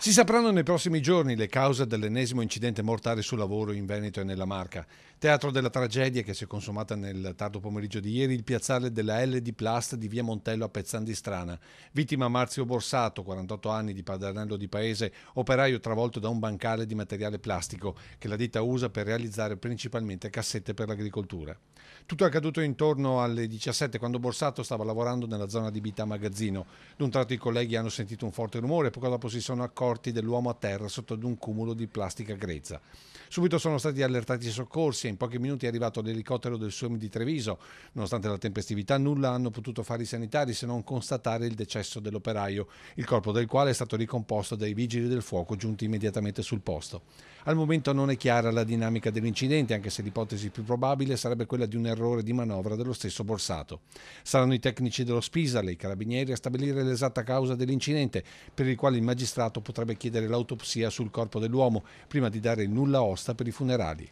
Si sapranno nei prossimi giorni le cause dell'ennesimo incidente mortale sul lavoro in Veneto e nella Marca. Teatro della tragedia che si è consumata nel tardo pomeriggio di ieri il piazzale della LD Plast di via Montello a Pezzandistrana. Vittima Marzio Borsato, 48 anni di Padarnello di Paese, operaio travolto da un bancale di materiale plastico che la ditta usa per realizzare principalmente cassette per l'agricoltura. Tutto è accaduto intorno alle 17 quando Borsato stava lavorando nella zona di Bita Magazzino. D'un tratto i colleghi hanno sentito un forte rumore e poco dopo si sono accorti corti dell'uomo a terra sotto ad un cumulo di plastica grezza. Subito sono stati allertati i soccorsi e in pochi minuti è arrivato l'elicottero del SOM di Treviso. Nonostante la tempestività, nulla hanno potuto fare i sanitari se non constatare il decesso dell'operaio, il corpo del quale è stato ricomposto dai vigili del fuoco giunti immediatamente sul posto. Al momento non è chiara la dinamica dell'incidente, anche se l'ipotesi più probabile sarebbe quella di un errore di manovra dello stesso Borsato. Saranno i tecnici dello Spisa, e i carabinieri a stabilire l'esatta causa dell'incidente, per il quale il magistrato potrà potrebbe chiedere l'autopsia sul corpo dell'uomo prima di dare il nulla osta per i funerali.